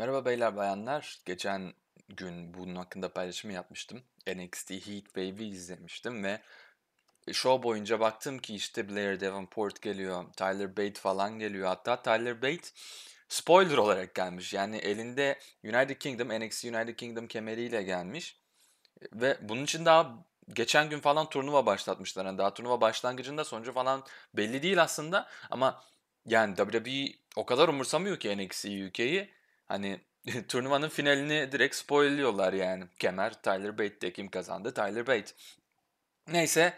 Merhaba beyler bayanlar. Geçen gün bunun hakkında paylaşımı yapmıştım. NXT Heat Wave'i izlemiştim ve e, show boyunca baktım ki işte Blair Davenport geliyor, Tyler Bate falan geliyor. Hatta Tyler Bate spoiler olarak gelmiş. Yani elinde United Kingdom, NXT United Kingdom kemeriyle gelmiş. Ve bunun için daha geçen gün falan turnuva başlatmışlar. Yani daha turnuva başlangıcında sonucu falan belli değil aslında ama yani WWE o kadar umursamıyor ki NXT UK'yi Hani turnuvanın finalini direkt spoilliyorlar yani. Kemer Tyler Bate'de kim kazandı? Tyler Bate. Neyse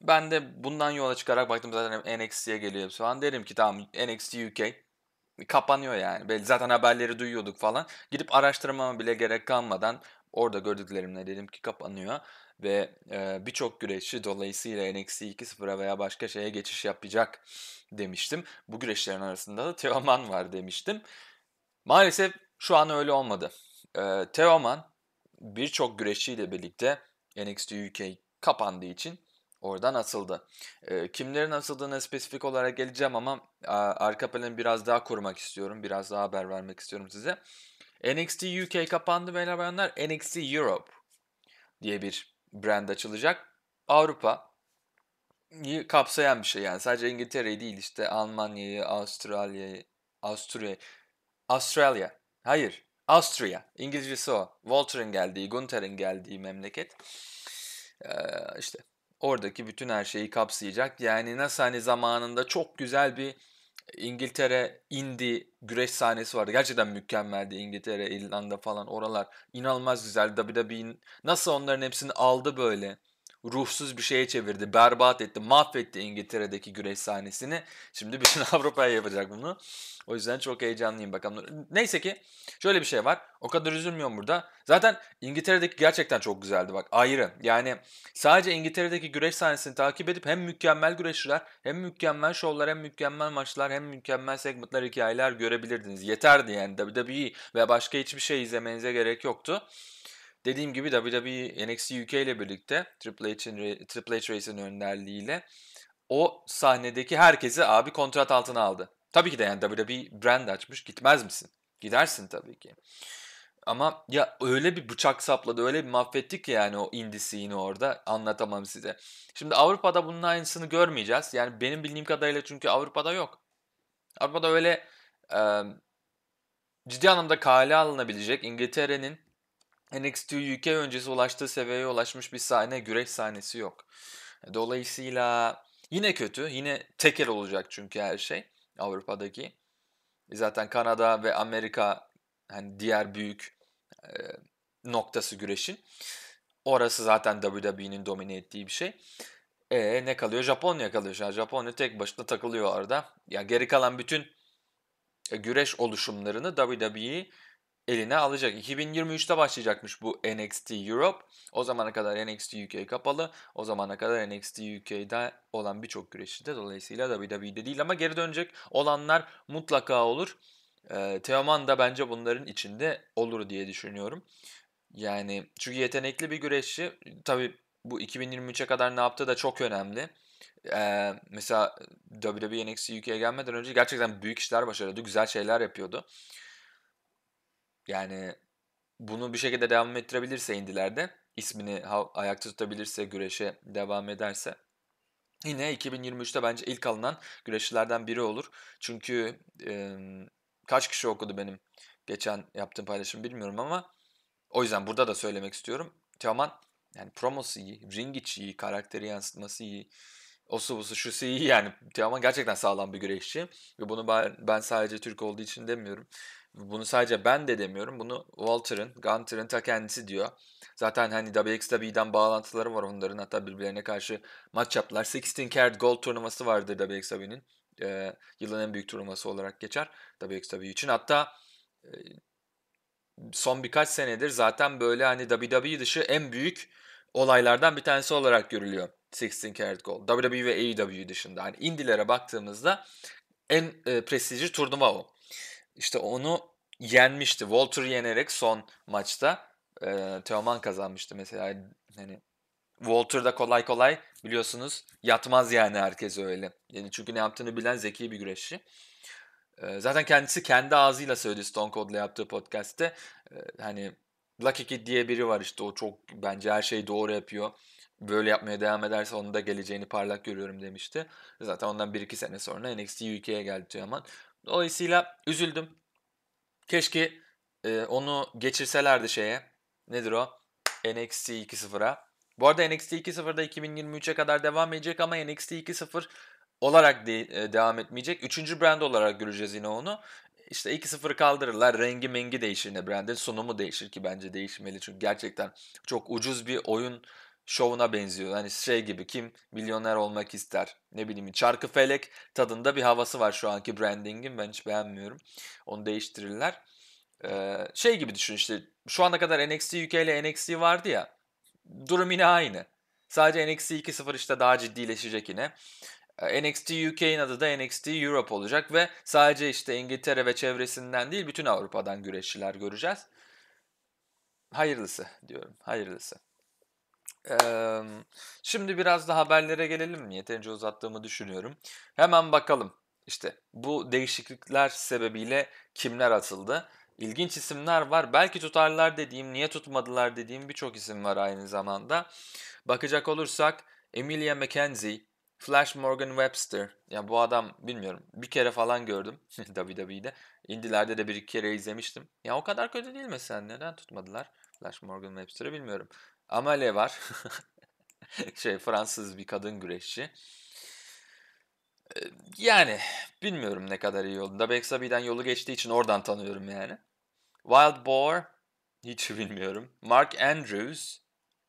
ben de bundan yola çıkarak baktım zaten NXT'ye geliyor falan. Derim ki tamam NXT UK kapanıyor yani. zaten haberleri duyuyorduk falan. Gidip araştırmama bile gerek kalmadan orada gördüklerimle dedim ki kapanıyor ve e, birçok güreşçi dolayısıyla NXT 2.0'a veya başka şeye geçiş yapacak demiştim. Bu güreşlerin arasında da Teoman var demiştim. Maalesef şu an öyle olmadı. Ee, Teoman birçok güreşçiyle birlikte NXT UK kapandığı için oradan asıldı. E, kimlerin asıldığına spesifik olarak geleceğim ama e, arka planı biraz daha korumak istiyorum. Biraz daha haber vermek istiyorum size. NXT UK kapandı beyler bayanlar. NXT Europe diye bir brand açılacak. Avrupa kapsayan bir şey yani. Sadece İngiltere'yi değil işte Almanya'yı, Avustralya'yı, Avusturya'yı Australia. Hayır. Austria. İngilizcesi o. Walter'ın geldiği, Gunther'ın geldiği memleket. Ee, işte oradaki bütün her şeyi kapsayacak. Yani nasıl hani zamanında çok güzel bir İngiltere indi güreş sahnesi vardı. Gerçekten mükemmeldi İngiltere, İrlanda falan oralar. inanılmaz güzel. WWE nasıl onların hepsini aldı böyle ruhsuz bir şeye çevirdi. Berbat etti. Mahvetti İngiltere'deki güreş sahnesini. Şimdi bütün Avrupa'ya yapacak bunu. O yüzden çok heyecanlıyım bakalım. Neyse ki şöyle bir şey var. O kadar üzülmüyorum burada. Zaten İngiltere'deki gerçekten çok güzeldi bak ayrı. Yani sadece İngiltere'deki güreş sahnesini takip edip hem mükemmel güreşçiler hem mükemmel şovlar hem mükemmel maçlar hem mükemmel segmentler hikayeler görebilirdiniz. Yeterdi yani WWE ve başka hiçbir şey izlemenize gerek yoktu. Dediğim gibi WWE NXT UK ile birlikte Triple H'in Triple H Race'in önderliğiyle o sahnedeki herkesi abi kontrat altına aldı. Tabii ki de yani WWE brand açmış. Gitmez misin? Gidersin tabii ki. Ama ya öyle bir bıçak sapladı, öyle bir mahvettik ki yani o indisini orada anlatamam size. Şimdi Avrupa'da bunun aynısını görmeyeceğiz. Yani benim bildiğim kadarıyla çünkü Avrupa'da yok. Avrupa'da öyle e, ciddi anlamda kale alınabilecek İngiltere'nin NXT UK öncesi ulaştığı seviyeye ulaşmış bir sahne, güreş sahnesi yok. Dolayısıyla yine kötü, yine tekel olacak çünkü her şey Avrupa'daki. E, zaten Kanada ve Amerika hani diğer büyük e, noktası güreşin. Orası zaten WWE'nin domine ettiği bir şey. E ne kalıyor? Japonya kalıyor. Yani Japonya tek başına takılıyor orada. Ya yani geri kalan bütün e, güreş oluşumlarını WWE eline alacak. 2023'te başlayacakmış bu NXT Europe. O zamana kadar NXT UK kapalı. O zamana kadar NXT UK'da olan birçok güreşçi de dolayısıyla WWE'de değil ama geri dönecek olanlar mutlaka olur. E, Teoman da bence bunların içinde olur diye düşünüyorum. Yani çünkü yetenekli bir güreşçi. Tabii bu 2023'e kadar ne yaptığı da çok önemli. Ee, mesela WWE NXT UK'ye gelmeden önce gerçekten büyük işler başarıyordu. Güzel şeyler yapıyordu. Yani bunu bir şekilde devam ettirebilirse indilerde ismini ayakta tutabilirse güreşe devam ederse yine 2023'te bence ilk alınan güreşçilerden biri olur. Çünkü e, kaç kişi okudu benim geçen yaptığım paylaşım bilmiyorum ama o yüzden burada da söylemek istiyorum. tamam yani promosu iyi, ring içi iyi, karakteri yansıtması iyi. Osu busu şusu iyi yani. Teoman gerçekten sağlam bir güreşçi. Ve bunu ben, ben sadece Türk olduğu için demiyorum. Bunu sadece ben de demiyorum. Bunu Walter'ın, Gunter'ın ta kendisi diyor. Zaten hani WXW'den bağlantıları var onların. Hatta birbirlerine karşı maç yaptılar. 16 Card Gold turnuvası vardır WXW'nin. Ee, yılın en büyük turnuvası olarak geçer WXW için. Hatta e, son birkaç senedir zaten böyle hani WWE dışı en büyük olaylardan bir tanesi olarak görülüyor. 16 Karat Gold. WWE ve AEW dışında. Hani indilere baktığımızda en e, prestijli turnuva o işte onu yenmişti. Walter yenerek son maçta e, Teoman kazanmıştı mesela. Hani Walter da kolay kolay biliyorsunuz yatmaz yani herkes öyle. Yani çünkü ne yaptığını bilen zeki bir güreşçi. E, zaten kendisi kendi ağzıyla söyledi Stone Cold'la yaptığı podcast'te. E, hani Lucky Kid diye biri var işte o çok bence her şeyi doğru yapıyor. Böyle yapmaya devam ederse onun da geleceğini parlak görüyorum demişti. Zaten ondan 1-2 sene sonra NXT UK'ye geldi Teoman. Dolayısıyla üzüldüm. Keşke e, onu geçirselerdi şeye. Nedir o? NXT 2.0'a. Bu arada NXT 2.0'da 2023'e kadar devam edecek ama NXT 2.0 olarak de, e, devam etmeyecek. Üçüncü brand olarak göreceğiz yine onu. İşte 2.0 kaldırırlar. Rengi mengi değişir ne brandin. Sunumu değişir ki bence değişmeli. Çünkü gerçekten çok ucuz bir oyun şovuna benziyor. Hani şey gibi kim milyoner olmak ister ne bileyim çarkı felek tadında bir havası var şu anki brandingin ben hiç beğenmiyorum. Onu değiştirirler. Ee, şey gibi düşün işte şu ana kadar NXT UK ile NXT vardı ya durum yine aynı. Sadece NXT 2.0 işte daha ciddileşecek yine. NXT UK'in adı da NXT Europe olacak ve sadece işte İngiltere ve çevresinden değil bütün Avrupa'dan güreşçiler göreceğiz. Hayırlısı diyorum. Hayırlısı şimdi biraz da haberlere gelelim mi? Yeterince uzattığımı düşünüyorum. Hemen bakalım. İşte bu değişiklikler sebebiyle kimler atıldı? İlginç isimler var. Belki tutarlar dediğim, niye tutmadılar dediğim birçok isim var aynı zamanda. Bakacak olursak Emilia McKenzie, Flash Morgan Webster. Ya bu adam bilmiyorum. Bir kere falan gördüm WWE'de. Indilerde de bir iki kere izlemiştim. Ya o kadar kötü değil mesela. Neden tutmadılar Flash Morgan Webster'ı bilmiyorum. Amale var. şey Fransız bir kadın güreşçi. Yani bilmiyorum ne kadar iyi oldu. Dabek Sabi'den yolu geçtiği için oradan tanıyorum yani. Wild Boar hiç bilmiyorum. Mark Andrews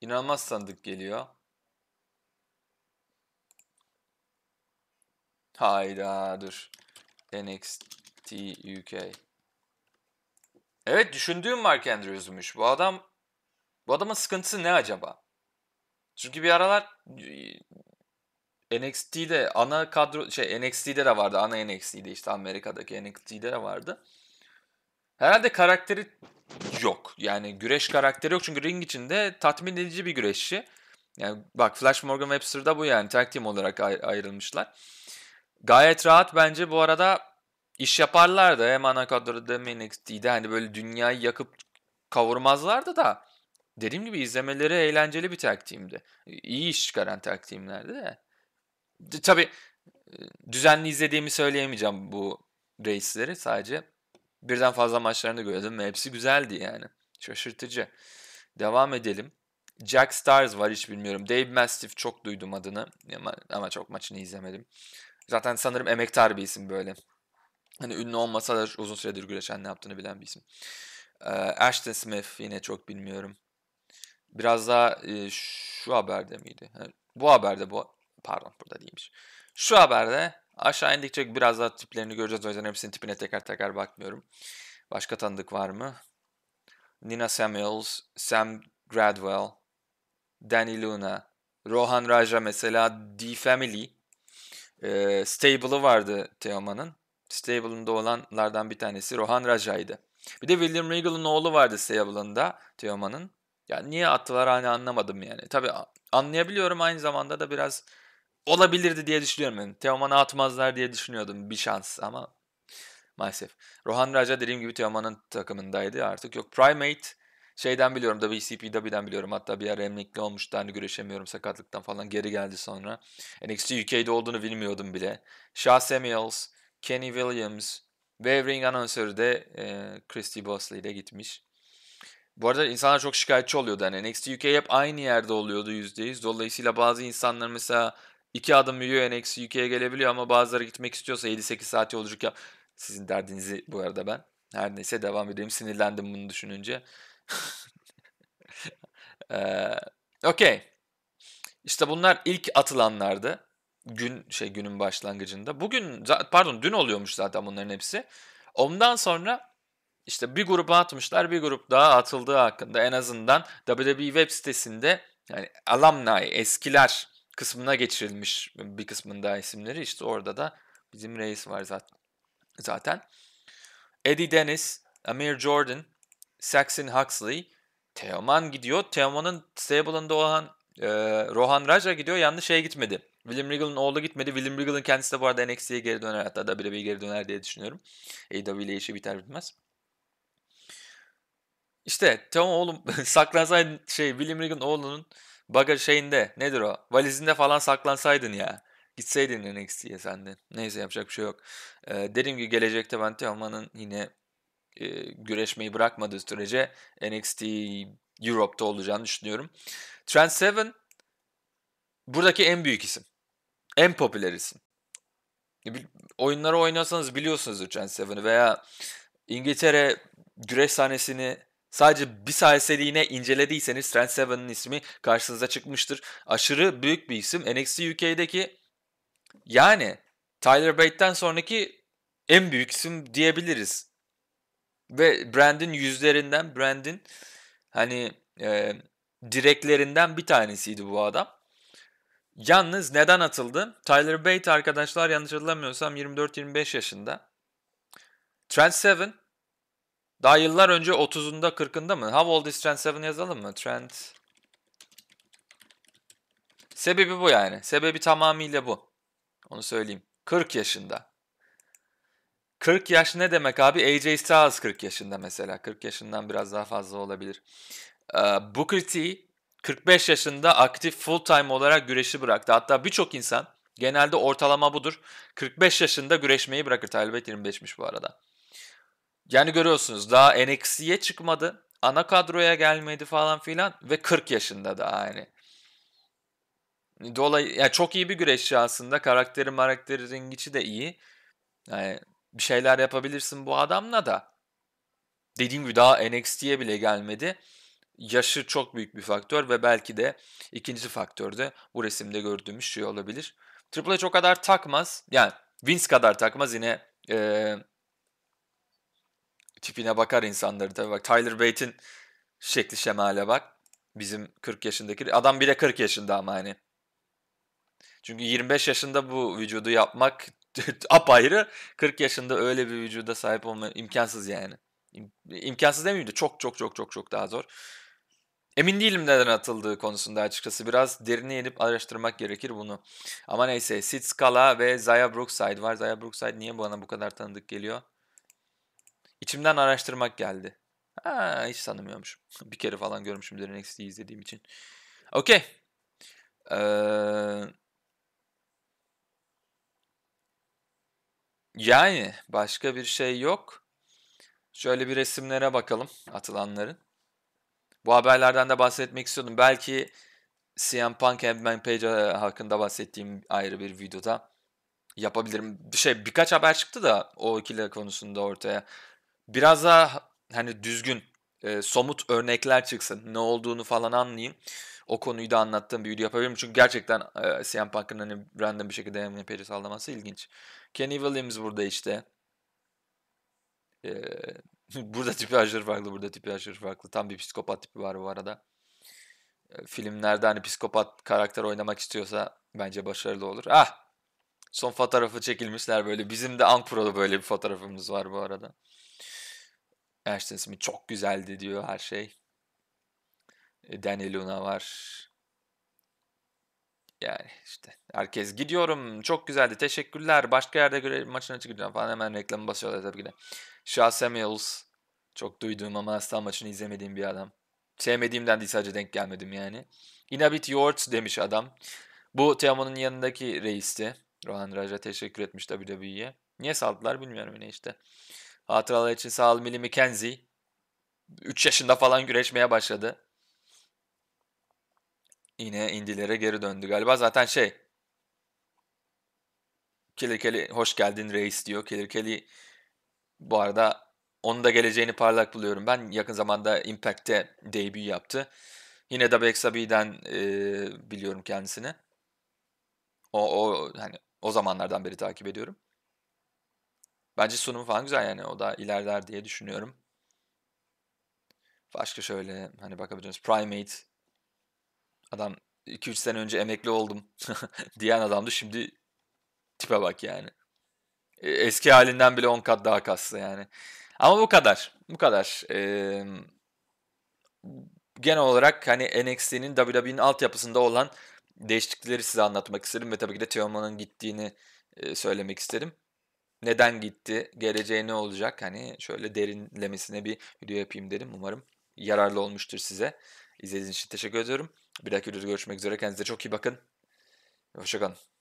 inanılmaz sandık geliyor. Hayda dur. NXT UK. Evet düşündüğüm Mark Andrews'muş. Bu adam bu adamın sıkıntısı ne acaba? Çünkü bir aralar e, NXT'de ana kadro şey NXT'de de vardı. Ana NXT'de işte Amerika'daki NXT'de de vardı. Herhalde karakteri yok. Yani güreş karakteri yok. Çünkü ring içinde tatmin edici bir güreşçi. Yani bak Flash Morgan Webster'da bu yani tag team olarak ayrılmışlar. Gayet rahat bence bu arada iş yaparlardı. Hem ana kadroda hem NXT'de hani böyle dünyayı yakıp kavurmazlardı da Dediğim gibi izlemeleri eğlenceli bir taktiğimdi. İyi iş çıkaran taktiğimlerdi de. Tabi düzenli izlediğimi söyleyemeyeceğim bu reisleri sadece. Birden fazla maçlarını gördüm ve hepsi güzeldi yani. Şaşırtıcı. Devam edelim. Jack Stars var hiç bilmiyorum. Dave Mastiff çok duydum adını ama, ama çok maçını izlemedim. Zaten sanırım emektar bir isim böyle. Hani ünlü olmasa da uzun süredir güreşen ne yaptığını bilen bir isim. Ee, Ashton Smith yine çok bilmiyorum. Biraz daha e, şu haberde miydi? Ha, bu haberde bu pardon burada değilmiş. Şu haberde aşağı indikçe biraz daha tiplerini göreceğiz. O yüzden hepsinin tipine tekrar tekrar bakmıyorum. Başka tanıdık var mı? Nina Samuels, Sam Gradwell, Danny Luna, Rohan Raja mesela D-Family e, stable'ı vardı Teoman'ın. Stable'ında olanlardan bir tanesi Rohan Raja'ydı. Bir de William Regal'ın oğlu vardı Stable'ında Teoman'ın. Ya niye attılar hani anlamadım yani. Tabii anlayabiliyorum aynı zamanda da biraz olabilirdi diye düşünüyorum. Yani. Teoman'a atmazlar diye düşünüyordum bir şans ama maalesef. Rohan Raja dediğim gibi Teoman'ın takımındaydı artık yok. Primate şeyden biliyorum da WCPW'den biliyorum. Hatta bir ara emekli olmuştu hani güreşemiyorum sakatlıktan falan geri geldi sonra. NXT UK'de olduğunu bilmiyordum bile. Shaw Samuels, Kenny Williams, Wavering anonsörü de e, Christy Bosley gitmiş. Bu arada insanlar çok şikayetçi oluyordu. Hani NXT UK hep aynı yerde oluyordu %100. Dolayısıyla bazı insanlar mesela iki adım yürüyor NXT UK'ye gelebiliyor ama bazıları gitmek istiyorsa 7-8 saat yolculuk yap. Sizin derdinizi bu arada ben. Her neyse devam edeyim. Sinirlendim bunu düşününce. ee, Okey. İşte bunlar ilk atılanlardı. Gün şey günün başlangıcında. Bugün pardon dün oluyormuş zaten bunların hepsi. Ondan sonra işte bir gruba atmışlar bir grup daha atıldığı hakkında en azından WWE web sitesinde yani alumni eskiler kısmına geçirilmiş bir kısmında isimleri işte orada da bizim reis var zaten. Eddie Dennis, Amir Jordan, Saxon Huxley, Teoman gidiyor. Teoman'ın stable'ında olan e, Rohan Raja gidiyor. Yanlış şeye gitmedi. William Regal'ın oğlu gitmedi. William Regal'ın kendisi de bu arada NXT'ye geri döner. Hatta WWE'ye geri döner diye düşünüyorum. AEW ile işi biter bitmez. İşte tamam oğlum saklansaydın şey William Regan oğlunun bagaj şeyinde nedir o valizinde falan saklansaydın ya. Gitseydin NXT'ye sen de. Neyse yapacak bir şey yok. Ee, dediğim gibi gelecekte ben Teoman'ın yine e, güreşmeyi bırakmadığı sürece NXT Europe'da olacağını düşünüyorum. Trent Seven buradaki en büyük isim. En popüler isim. E, oyunları oynuyorsanız biliyorsunuzdur Trent Seven'ı veya İngiltere güreş sahnesini Sadece bir sayeseliğine incelediyseniz Trent Seven'ın ismi karşınıza çıkmıştır. Aşırı büyük bir isim. NXT UK'deki yani Tyler Bate'den sonraki en büyük isim diyebiliriz. Ve Brand'in yüzlerinden, Brand'in hani e, direklerinden bir tanesiydi bu adam. Yalnız neden atıldı? Tyler Bate arkadaşlar yanlış hatırlamıyorsam 24-25 yaşında. Trent Seven daha yıllar önce 30'unda 40'ında mı? How old is Trent Seven yazalım mı? Trent. Sebebi bu yani. Sebebi tamamıyla bu. Onu söyleyeyim. 40 yaşında. 40 yaş ne demek abi? AJ Styles 40 yaşında mesela. 40 yaşından biraz daha fazla olabilir. Ee, Booker T 45 yaşında aktif full time olarak güreşi bıraktı. Hatta birçok insan genelde ortalama budur. 45 yaşında güreşmeyi bırakır. Talibet 25'miş bu arada. Yani görüyorsunuz daha NXT'ye çıkmadı. Ana kadroya gelmedi falan filan ve 40 yaşında da yani Dolayı yani çok iyi bir güreşçi aslında. Karakteri marakteri ringiçi de iyi. Yani bir şeyler yapabilirsin bu adamla da. Dediğim gibi daha NXT'ye bile gelmedi. Yaşı çok büyük bir faktör ve belki de ikinci faktör de bu resimde gördüğümüz şey olabilir. Triple H o kadar takmaz. Yani Vince kadar takmaz yine e, tipine bakar insanları tabii bak. Tyler Bate'in şekli şemale bak. Bizim 40 yaşındaki. Adam bile 40 yaşında ama hani. Çünkü 25 yaşında bu vücudu yapmak apayrı. 40 yaşında öyle bir vücuda sahip olma imkansız yani. İm- imkansız demeyeyim de çok çok çok çok çok daha zor. Emin değilim neden atıldığı konusunda açıkçası. Biraz derine inip araştırmak gerekir bunu. Ama neyse Sid Scala ve Zaya Brookside var. Zaya Brookside niye bana bu kadar tanıdık geliyor? İçimden araştırmak geldi. Ha, hiç tanımıyormuşum. Bir kere falan görmüşüm NXT'yi izlediğim için. Okey. Ee, yani başka bir şey yok. Şöyle bir resimlere bakalım atılanların. Bu haberlerden de bahsetmek istiyordum. Belki CM Punk Hangman Page e, hakkında bahsettiğim ayrı bir videoda yapabilirim. Bir şey birkaç haber çıktı da o ikili konusunda ortaya biraz daha hani düzgün, e, somut örnekler çıksın. Ne olduğunu falan anlayayım. O konuyu da anlattığım bir video yapabilirim. Çünkü gerçekten e, CM Punk'ın hani random bir şekilde MVP'li sallaması ilginç. Kenny Williams burada işte. E, burada tipi aşırı farklı, burada tipi aşırı farklı. Tam bir psikopat tipi var bu arada. E, filmlerde hani psikopat karakter oynamak istiyorsa bence başarılı olur. Ah! Son fotoğrafı çekilmişler böyle. Bizim de Ankara'da böyle bir fotoğrafımız var bu arada. Ashton şey Smith çok güzeldi diyor her şey. E, Danny Luna var. Yani işte herkes gidiyorum çok güzeldi teşekkürler başka yerde göre maçına çıkacağım falan hemen reklamı basıyorlar tabii ki de. Shaw Samuels çok duyduğum ama asla maçını izlemediğim bir adam. Sevmediğimden değil sadece denk gelmedim yani. Inabit Yorts demiş adam. Bu Teoman'ın yanındaki reisti. Rohan Raja teşekkür etmiş WWE'ye. Niye saldılar bilmiyorum yine işte. Hatıralar için sağ ol Millie McKenzie. 3 yaşında falan güreşmeye başladı. Yine indilere geri döndü galiba. Zaten şey Killer Kelly hoş geldin reis diyor. Killer Kelly bu arada onun da geleceğini parlak buluyorum. Ben yakın zamanda Impact'te debut yaptı. Yine de Bexabi'den e, biliyorum kendisini. O, o hani o zamanlardan beri takip ediyorum. Bence sunumu falan güzel yani. O da ilerler diye düşünüyorum. Başka şöyle hani bakabileceğiniz Primate. Adam 2-3 sene önce emekli oldum diyen adamdı. Şimdi tipe bak yani. E, eski halinden bile 10 kat daha kaslı yani. Ama bu kadar. Bu kadar. Ee, genel olarak hani NXT'nin WWE'nin altyapısında olan değişiklikleri size anlatmak istedim ve tabii ki de Teoman'ın gittiğini söylemek istedim neden gitti, geleceği ne olacak hani şöyle derinlemesine bir video yapayım dedim. Umarım yararlı olmuştur size. İzlediğiniz için teşekkür ediyorum. Bir dahaki videoda görüşmek üzere. Kendinize çok iyi bakın. Hoşçakalın.